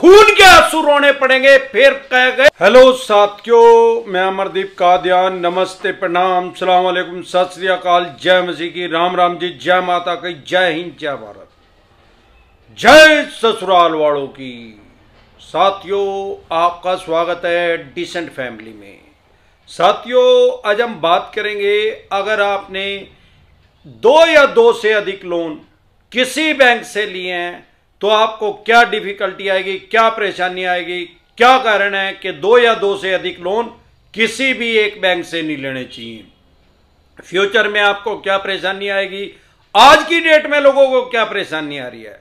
खून के आंसू रोने पड़ेंगे फिर कह गए हेलो साथियों मैं अमरदीप कादियान नमस्ते प्रणाम सलाम वालेकुम सत श्री अकाल जय मसीह की राम राम जी जय माता की जय हिंद जय भारत जय ससुराल वालों की साथियों आपका स्वागत है डिसेंट फैमिली में साथियों आज हम बात करेंगे अगर आपने दो या दो से अधिक लोन किसी बैंक से लिए हैं तो आपको क्या डिफिकल्टी आएगी क्या परेशानी आएगी क्या कारण है कि दो या दो से अधिक लोन किसी भी एक बैंक से नहीं लेने चाहिए फ्यूचर में आपको क्या परेशानी आएगी आज की डेट में लोगों को क्या परेशानी आ रही है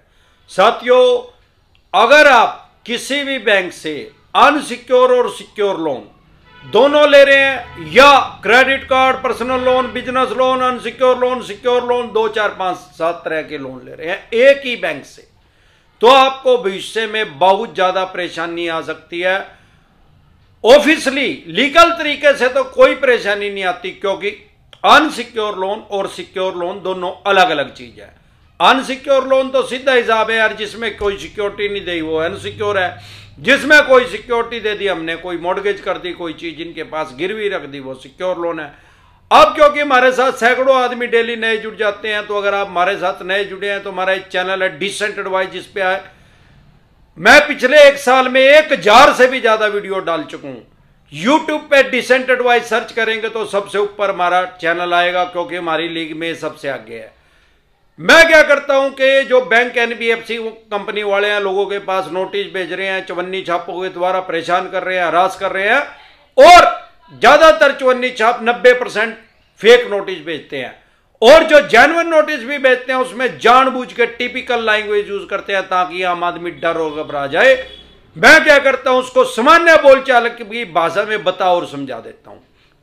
साथियों अगर आप किसी भी बैंक से अनसिक्योर और सिक्योर लोन दोनों ले रहे हैं या credit card personal loan business loan unsecure loan secure loan दो चार पांच सात तरह के लोन ले रहे हैं एक ही बैंक से तो आपको भविष्य में बहुत ज्यादा परेशानी आ सकती है ऑफिसली लीगल तरीके से तो कोई परेशानी नहीं आती क्योंकि अनसिक्योर लोन और सिक्योर लोन दोनों अलग अलग चीज है अनसिक्योर लोन तो सीधा हिसाब है यार जिसमें कोई सिक्योरिटी नहीं दी वो अनसिक्योर है जिसमें कोई सिक्योरिटी दे दी हमने कोई मॉडगेज कर दी कोई चीज इनके पास गिरवी रख दी वो सिक्योर लोन है अब क्योंकि हमारे साथ सैकड़ों आदमी डेली नए जुड़ जाते हैं तो अगर आप हमारे साथ नए जुड़े हैं तो हमारा एक चैनल है डिसेंट एडवाइस जिस पे आए मैं पिछले एक साल में एक हजार से भी ज्यादा वीडियो डाल चुका हूं यूट्यूब पे डिसेंट एडवाइस सर्च करेंगे तो सबसे ऊपर हमारा चैनल आएगा क्योंकि हमारी लीग में सबसे आगे है मैं क्या करता हूं कि जो बैंक एनबीएफसी कंपनी वाले हैं लोगों के पास नोटिस भेज रहे हैं चवन्नी छापों के द्वारा परेशान कर रहे हैं हरास कर रहे हैं और ज़्यादातर चवन्नी छाप 90 परसेंट फेक नोटिस बेचते हैं और जो जेनवन नोटिस भी बेचते हैं उसमें जानबूझ के टिपिकल लैंग्वेज यूज करते हैं ताकि आम आदमी डर और घबरा जाए मैं क्या करता हूं उसको सामान्य बोलचाल की भाषा में बता और समझा देता हूं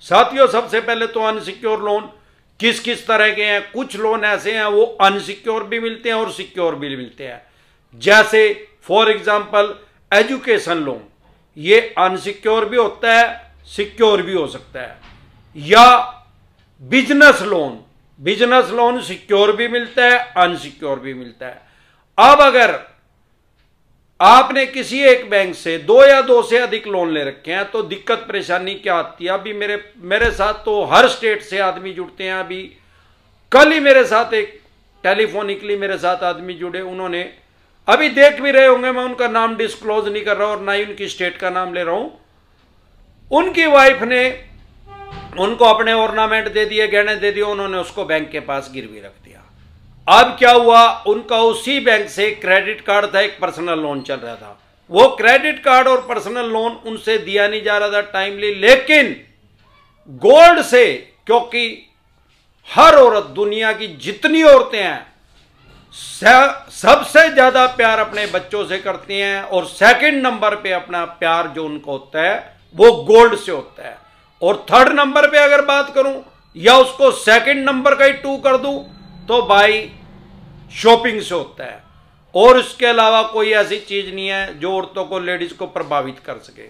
साथियों सबसे पहले तो अनसिक्योर लोन किस किस तरह के हैं कुछ लोन ऐसे हैं वो अनसिक्योर भी मिलते हैं और सिक्योर भी मिलते हैं जैसे फॉर एग्जाम्पल एजुकेशन लोन ये अनसिक्योर भी होता है सिक्योर भी हो सकता है या business loan business loan secure भी मिलता है अनसिक्योर भी मिलता है अब अगर आपने किसी एक बैंक से दो या दो से अधिक लोन ले रखे हैं तो दिक्कत परेशानी क्या आती है अभी मेरे मेरे साथ तो हर स्टेट से आदमी जुड़ते हैं अभी कल ही मेरे साथ एक टेलीफोनिकली मेरे साथ आदमी जुड़े उन्होंने अभी देख भी रहे होंगे मैं उनका नाम डिस्क्लोज नहीं कर रहा और ना ही उनकी स्टेट का नाम ले रहा हूं उनकी वाइफ ने उनको अपने ऑर्नामेंट दे दिए गहने दे दिए उन्होंने उसको बैंक के पास गिरवी रख दिया अब क्या हुआ उनका उसी बैंक से क्रेडिट कार्ड था एक पर्सनल लोन चल रहा था वो क्रेडिट कार्ड और पर्सनल लोन उनसे दिया नहीं जा रहा था टाइमली लेकिन गोल्ड से क्योंकि हर औरत दुनिया की जितनी औरतें हैं सबसे ज्यादा प्यार अपने बच्चों से करती हैं और सेकंड नंबर पे अपना प्यार जो उनको होता है वो गोल्ड से होता है और थर्ड नंबर पे अगर बात करूं या उसको सेकंड नंबर का ही टू कर दूं तो भाई शॉपिंग से होता है और उसके अलावा कोई ऐसी चीज नहीं है जो औरतों को लेडीज को प्रभावित कर सके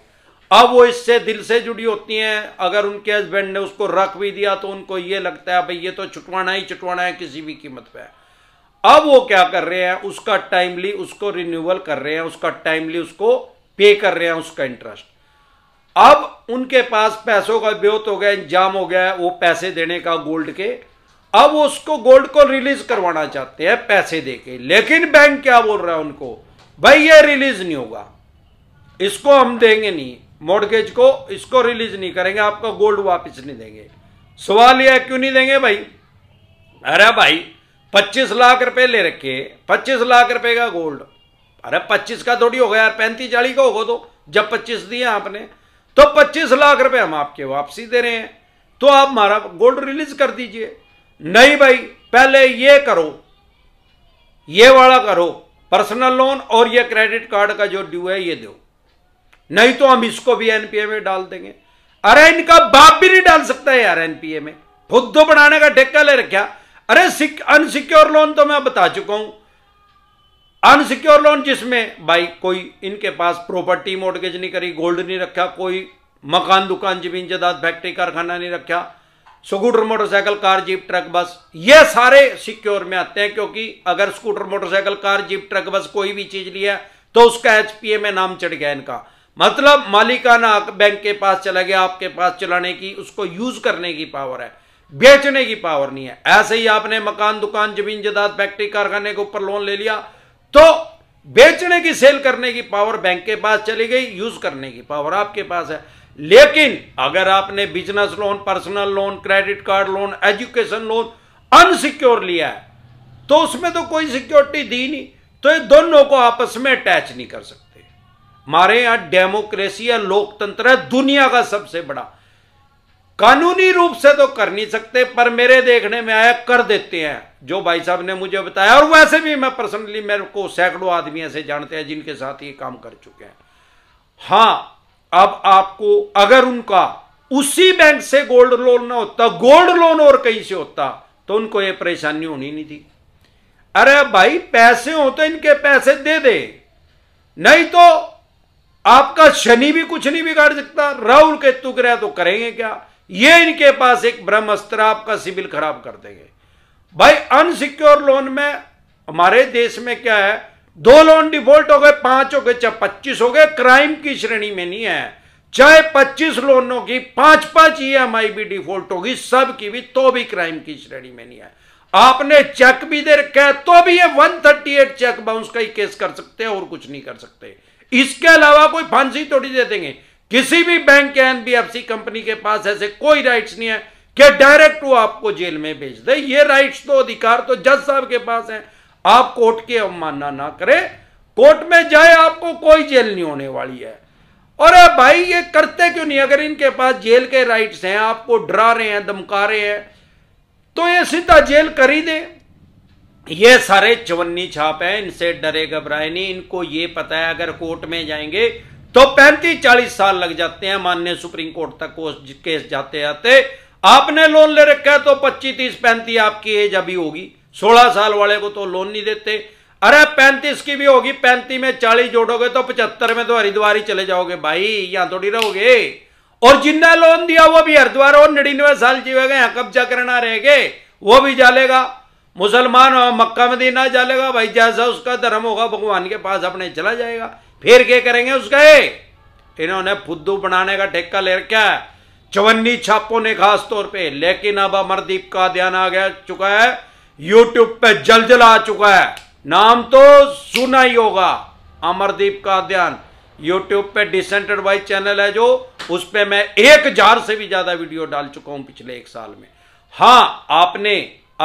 अब वो इससे दिल से जुड़ी होती हैं अगर उनके हस्बैंड ने उसको रख भी दिया तो उनको ये लगता है भाई ये तो छुटवाना ही छुटवाना है किसी भी कीमत पर अब वो क्या कर रहे हैं उसका टाइमली उसको रिन्यूअल कर रहे हैं उसका टाइमली उसको पे कर रहे हैं उसका इंटरेस्ट अब उनके पास पैसों का ब्योत हो गया इंजाम हो गया वो पैसे देने का गोल्ड के अब उसको गोल्ड को रिलीज करवाना चाहते हैं पैसे दे के लेकिन बैंक क्या बोल रहा है उनको भाई ये रिलीज नहीं होगा इसको हम देंगे नहीं मोडगेज को इसको रिलीज नहीं करेंगे आपका गोल्ड वापस नहीं देंगे सवाल यह क्यों नहीं देंगे भाई अरे भाई पच्चीस लाख रुपए ले रखे पच्चीस लाख रुपए का गोल्ड अरे पच्चीस का थोड़ी हो गया यार पैंतीस चालीस का होगा तो जब पच्चीस दिए आपने तो 25 लाख रुपए हम आपके वापसी दे रहे हैं तो आप हमारा गोल्ड रिलीज कर दीजिए नहीं भाई पहले ये करो ये वाला करो पर्सनल लोन और ये क्रेडिट कार्ड का जो ड्यू है ये दो नहीं तो हम इसको भी एनपीए में डाल देंगे अरे इनका बाप भी नहीं डाल सकता यार एनपीए में खुद तो बनाने का ठेका ले रखा अरे अनसिक्योर लोन तो मैं बता चुका हूं अनसिक्योर लोन जिसमें भाई कोई इनके पास प्रॉपर्टी मोर्टगेज नहीं करी गोल्ड नहीं रखा कोई मकान दुकान जमीन जदाद फैक्ट्री कारखाना नहीं रखा scooter motorcycle car jeep truck bus ये सारे सिक्योर में आते हैं क्योंकि अगर scooter motorcycle car jeep truck bus कोई भी चीज लिया तो उसका एचपीए में नाम चढ़ गया इनका मतलब मालिकाना बैंक के पास चला गया आपके पास चलाने की उसको यूज करने की पावर है बेचने की पावर नहीं है ऐसे ही आपने मकान दुकान जमीन जदाद फैक्ट्री कारखाने के ऊपर लोन ले लिया तो बेचने की सेल करने की पावर बैंक के पास चली गई यूज करने की पावर आपके पास है लेकिन अगर आपने business loan personal loan credit card loan education loan unsecure लिया है तो उसमें तो कोई सिक्योरिटी दी नहीं तो ये दोनों को आपस में अटैच नहीं कर सकते हमारे यहां डेमोक्रेसी या लोकतंत्र है दुनिया का सबसे बड़ा कानूनी रूप से तो कर नहीं सकते पर मेरे देखने में आया कर देते हैं जो भाई साहब ने मुझे बताया और वैसे भी मैं पर्सनली मेरे को सैकड़ों आदमी ऐसे जानते हैं जिनके साथ ये काम कर चुके हैं हाँ अब आपको अगर उनका उसी बैंक से गोल्ड लोन ना होता गोल्ड लोन और कहीं से होता तो उनको ये परेशानी होनी नहीं थी अरे भाई पैसे हो तो इनके पैसे दे दे नहीं तो आपका शनि भी कुछ नहीं बिगाड़ सकता राहुल केतु ग्रह तो करेंगे क्या ये इनके पास एक ब्रह्मस्त्र आपका सिविल खराब कर देंगे भाई अनसिक्योर लोन में हमारे देश में क्या है दो लोन डिफॉल्ट हो गए पांच हो गए चाहे पच्चीस हो गए क्राइम की श्रेणी में नहीं है चाहे पच्चीस लोनों की पांच पांच ई e एम आई भी डिफॉल्ट होगी सब की भी तो भी क्राइम की श्रेणी में नहीं है आपने चेक भी दे रखा है तो भी ये 138 चेक बाउंस का ही केस कर सकते हैं और कुछ नहीं कर सकते इसके अलावा कोई फांसी थोड़ी दे देंगे किसी भी बैंक या एनबीएफसी कंपनी के पास ऐसे कोई राइट्स नहीं है कि डायरेक्ट वो आपको जेल में भेज दे ये राइट्स तो अधिकार तो जज साहब के पास है आप कोर्ट की अवमानना ना करें कोर्ट में जाए आपको कोई जेल नहीं होने वाली है और भाई ये करते क्यों नहीं अगर इनके पास जेल के राइट्स हैं आपको डरा रहे हैं धमका रहे हैं तो ये सीधा जेल कर ही दे ये सारे चवन्नी छाप है इनसे डरे घबराए नहीं इनको ये पता है अगर कोर्ट में जाएंगे तो पैंतीस चालीस साल लग जाते हैं माननीय सुप्रीम कोर्ट तक केस जाते जाते आपने लोन ले रखा है तो पच्चीस तीस पैंतीस आपकी एज अभी होगी सोलह साल वाले को तो लोन नहीं देते अरे पैंतीस की भी होगी पैंतीस में चालीस जोड़ोगे तो पचहत्तर में तो हरिद्वार ही चले जाओगे भाई यहां थोड़ी रहोगे और जिनने लोन दिया वो भी हरिद्वार और नड़िनवे साल जीवेगा यहां कब्जा करना रहेगा वो भी जालेगा मुसलमान मक्का मदीना जालेगा भाई जैसा उसका धर्म होगा भगवान के पास अपने चला जाएगा फिर क्या करेंगे उसके इन्होंने फुद्दू बनाने का ठेका ले रखा है चवन्नी छापों ने खास तौर पे लेकिन अब अमरदीप का ध्यान आ गया चुका है यूट्यूब पे जल जल आ चुका है नाम तो सुना ही होगा अमरदीप का ध्यान यूट्यूब पे डिसेंटेड वाइज चैनल है जो उस पर मैं एक हजार से भी ज्यादा वीडियो डाल चुका हूं पिछले एक साल में हां आपने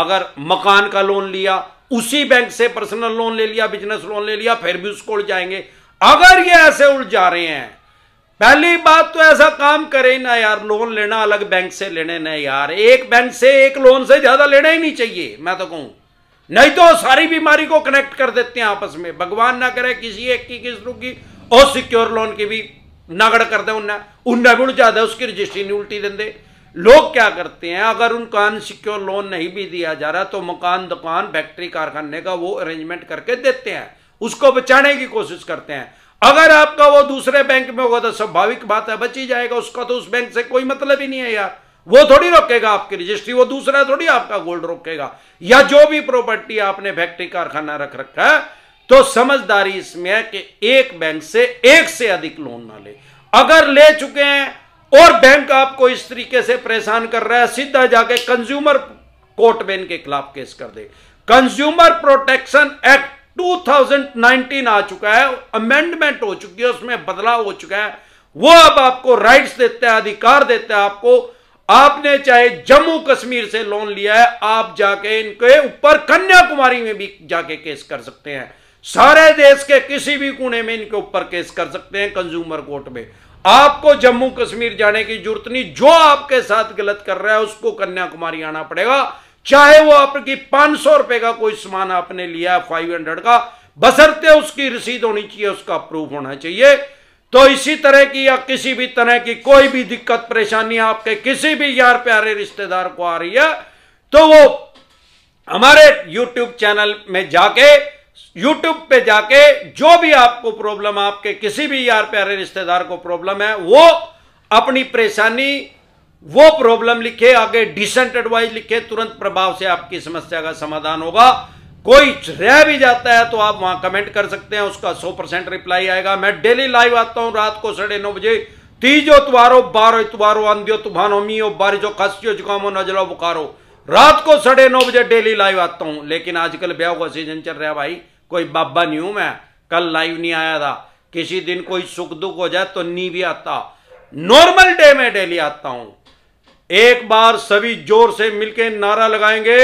अगर मकान का लोन लिया उसी बैंक से पर्सनल लोन ले लिया बिजनेस लोन ले लिया फिर भी उसको जाएंगे अगर ये ऐसे उलझ जा रहे हैं पहली बात तो ऐसा काम करे ना यार लोन लेना अलग बैंक से लेने ना यार एक बैंक से एक लोन से ज्यादा लेना ही नहीं चाहिए मैं तो कहूं नहीं तो सारी बीमारी को कनेक्ट कर देते हैं आपस में भगवान ना करे किसी एक की किस की और सिक्योर लोन की भी नगड़ कर दे उन्हें उन्हें भी उलझा दे उसकी रजिस्ट्री नहीं उल्टी देंगे लोग क्या करते हैं अगर उनको अनसिक्योर लोन नहीं भी दिया जा रहा तो मकान दुकान फैक्ट्री कारखाने का वो अरेंजमेंट करके देते हैं उसको बचाने की कोशिश करते हैं अगर आपका वो दूसरे बैंक में होगा तो स्वाभाविक बात है बची जाएगा उसका तो उस बैंक से कोई मतलब ही नहीं है यार वो थोड़ी रोकेगा आपकी रजिस्ट्री वो दूसरा थोड़ी आपका गोल्ड रोकेगा या जो भी प्रॉपर्टी आपने फैक्ट्री कारखाना रख रखा है तो समझदारी इसमें है कि एक बैंक से एक से अधिक लोन ना ले अगर ले चुके हैं और बैंक आपको इस तरीके से परेशान कर रहा है सीधा जाके कंज्यूमर कोर्ट में इनके खिलाफ केस कर दे कंज्यूमर प्रोटेक्शन एक्ट 2019 आ चुका है अमेंडमेंट हो चुकी है उसमें बदलाव हो चुका है वो अब आपको राइट्स देता है अधिकार देता है आपको आपने चाहे जम्मू कश्मीर से लोन लिया है आप जाके इनके ऊपर कन्याकुमारी में भी जाके केस कर सकते हैं सारे देश के किसी भी कोने में इनके ऊपर केस कर सकते हैं कंज्यूमर कोर्ट में आपको जम्मू कश्मीर जाने की जरूरत नहीं जो आपके साथ गलत कर रहा है उसको कन्याकुमारी आना पड़ेगा चाहे वो आपकी पांच सौ रुपए का कोई सामान आपने लिया फाइव हंड्रेड का बसरते उसकी रसीद होनी चाहिए उसका प्रूफ होना चाहिए तो इसी तरह की या किसी भी तरह की कोई भी दिक्कत परेशानी आपके किसी भी यार प्यारे रिश्तेदार को आ रही है तो वो हमारे यूट्यूब चैनल में जाके यूट्यूब पे जाके जो भी आपको प्रॉब्लम आपके किसी भी यार प्यारे रिश्तेदार को प्रॉब्लम है वो अपनी परेशानी वो प्रॉब्लम लिखे आगे डिसेंट एडवाइस लिखे तुरंत प्रभाव से आपकी समस्या का समाधान होगा कोई रह भी जाता है तो आप वहां कमेंट कर सकते हैं उसका 100 परसेंट रिप्लाई आएगा मैं डेली लाइव आता हूं रात को साढ़े नौ बजे तीजो तुम्हारो बारो इतवारो आंधियो तुम्हानो मियो बारिशो खसियो जुकामो नजलो बुखारो रात को साढ़े नौ बजे डेली लाइव आता हूं लेकिन आजकल ब्याह का सीजन चल रहा है भाई कोई बाबा नहीं हूं मैं कल लाइव नहीं आया था किसी दिन कोई सुख दुख हो जाए तो नहीं भी आता नॉर्मल डे में डेली आता हूं एक बार सभी जोर से मिलकर नारा लगाएंगे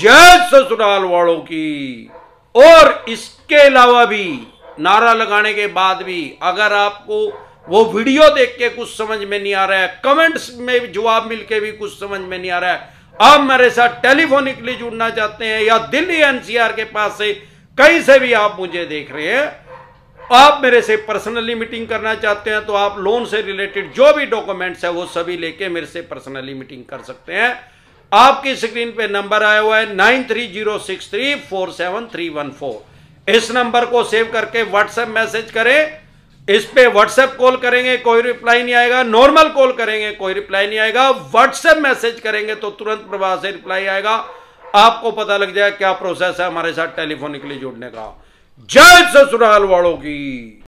जय ससुराल वालों की और इसके अलावा भी नारा लगाने के बाद भी अगर आपको वो वीडियो देख के कुछ समझ में नहीं आ रहा है कमेंट्स में जवाब मिलके भी कुछ समझ में नहीं आ रहा है आप मेरे साथ टेलीफोनिकली जुड़ना चाहते हैं या दिल्ली एनसीआर के पास से कहीं से भी आप मुझे देख रहे हैं आप मेरे से पर्सनली मीटिंग करना चाहते हैं तो आप लोन से रिलेटेड जो भी डॉक्यूमेंट्स है वो सभी लेके मेरे से पर्सनली मीटिंग कर सकते हैं आपकी स्क्रीन पे नंबर आया हुआ है nine three zero six three four seven three one four इस नंबर को सेव करके व्हाट्सएप मैसेज करें इस पे व्हाट्सएप कॉल करेंगे कोई रिप्लाई नहीं आएगा नॉर्मल कॉल करेंगे कोई रिप्लाई नहीं आएगा व्हाट्सएप मैसेज करेंगे तो तुरंत प्रभाव से रिप्लाई आएगा आपको पता लग जाए क्या प्रोसेस है हमारे साथ टेलीफोनिकली जुड़ने का जय ससुराल वालों की